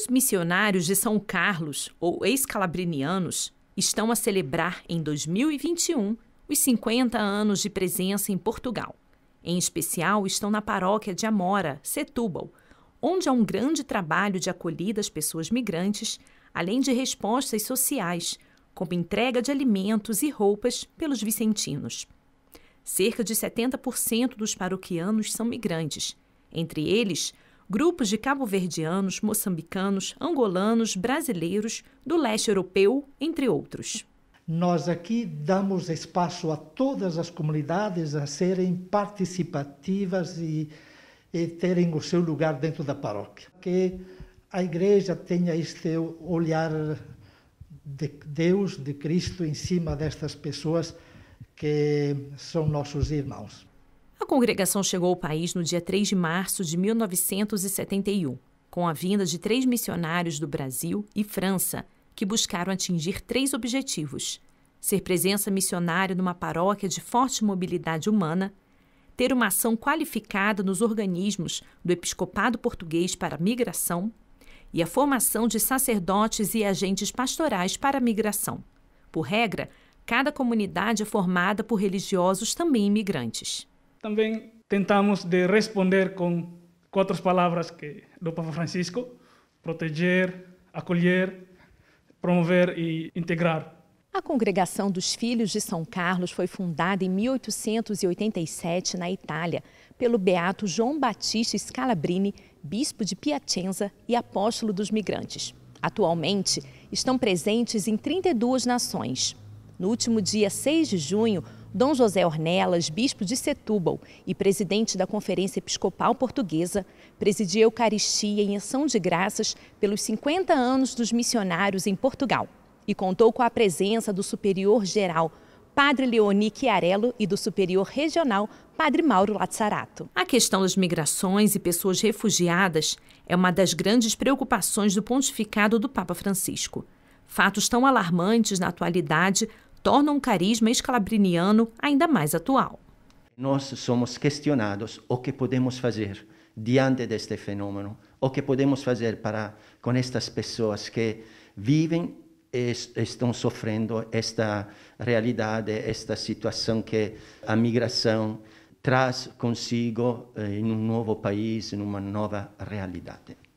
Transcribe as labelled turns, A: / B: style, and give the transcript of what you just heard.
A: Os missionários de São Carlos, ou ex-calabrinianos, estão a celebrar em 2021 os 50 anos de presença em Portugal. Em especial, estão na paróquia de Amora, Setúbal, onde há um grande trabalho de acolhida às pessoas migrantes, além de respostas sociais, como entrega de alimentos e roupas pelos vicentinos. Cerca de 70% dos paroquianos são migrantes, entre eles, grupos de cabo-verdianos, moçambicanos, angolanos, brasileiros, do leste europeu, entre outros.
B: Nós aqui damos espaço a todas as comunidades a serem participativas e, e terem o seu lugar dentro da paróquia. Que a igreja tenha este olhar de Deus, de Cristo, em cima destas pessoas que são nossos irmãos.
A: A congregação chegou ao país no dia 3 de março de 1971, com a vinda de três missionários do Brasil e França, que buscaram atingir três objetivos: ser presença missionária numa paróquia de forte mobilidade humana, ter uma ação qualificada nos organismos do episcopado português para a migração e a formação de sacerdotes e agentes pastorais para a migração. Por regra, cada comunidade é formada por religiosos também imigrantes. Também
B: tentamos de responder com quatro palavras que do Papa Francisco: proteger, acolher, promover e integrar.
A: A Congregação dos Filhos de São Carlos foi fundada em 1887 na Itália pelo beato João Batista Scalabrini, bispo de Piacenza e apóstolo dos migrantes. Atualmente, estão presentes em 32 nações. No último dia 6 de junho, Dom José Ornelas, bispo de Setúbal e presidente da Conferência Episcopal Portuguesa, presidia a Eucaristia em ação de graças pelos 50 anos dos missionários em Portugal e contou com a presença do superior geral Padre Leoni Chiarello e do superior regional Padre Mauro Lazzarato. A questão das migrações e pessoas refugiadas é uma das grandes preocupações do pontificado do Papa Francisco. Fatos tão alarmantes na atualidade tornam um carisma escalabriniano ainda mais atual.
C: Nós somos questionados o que podemos fazer diante deste fenômeno, o que podemos fazer para com estas pessoas que vivem e estão sofrendo esta realidade, esta situação que a migração traz consigo eh, em um novo país, em uma nova realidade.